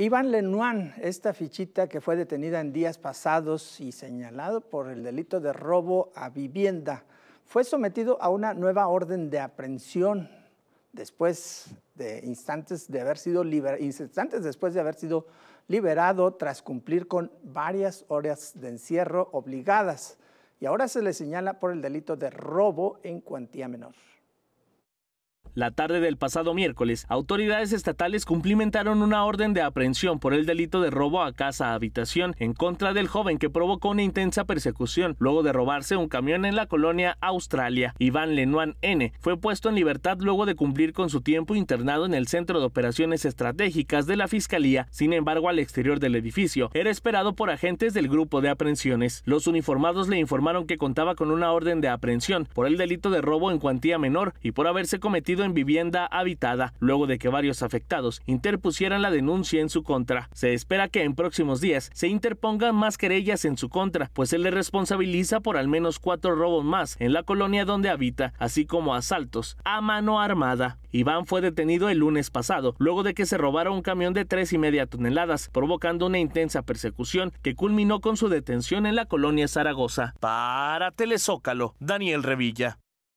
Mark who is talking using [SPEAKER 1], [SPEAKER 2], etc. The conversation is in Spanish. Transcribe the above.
[SPEAKER 1] Iván Lenuan, esta fichita que fue detenida en días pasados y señalado por el delito de robo a vivienda, fue sometido a una nueva orden de aprehensión después de instantes de haber sido instantes después de haber sido liberado tras cumplir con varias horas de encierro obligadas y ahora se le señala por el delito de robo en cuantía menor.
[SPEAKER 2] La tarde del pasado miércoles, autoridades estatales cumplimentaron una orden de aprehensión por el delito de robo a casa-habitación en contra del joven que provocó una intensa persecución luego de robarse un camión en la colonia Australia. Iván Lenoir N. fue puesto en libertad luego de cumplir con su tiempo internado en el Centro de Operaciones Estratégicas de la Fiscalía. Sin embargo, al exterior del edificio, era esperado por agentes del grupo de aprehensiones. Los uniformados le informaron que contaba con una orden de aprehensión por el delito de robo en cuantía menor y por haberse cometido vivienda habitada, luego de que varios afectados interpusieran la denuncia en su contra. Se espera que en próximos días se interpongan más querellas en su contra, pues se le responsabiliza por al menos cuatro robos más en la colonia donde habita, así como asaltos a mano armada. Iván fue detenido el lunes pasado, luego de que se robara un camión de tres y media toneladas, provocando una intensa persecución que culminó con su detención en la colonia Zaragoza. Para Telezócalo, Daniel Revilla.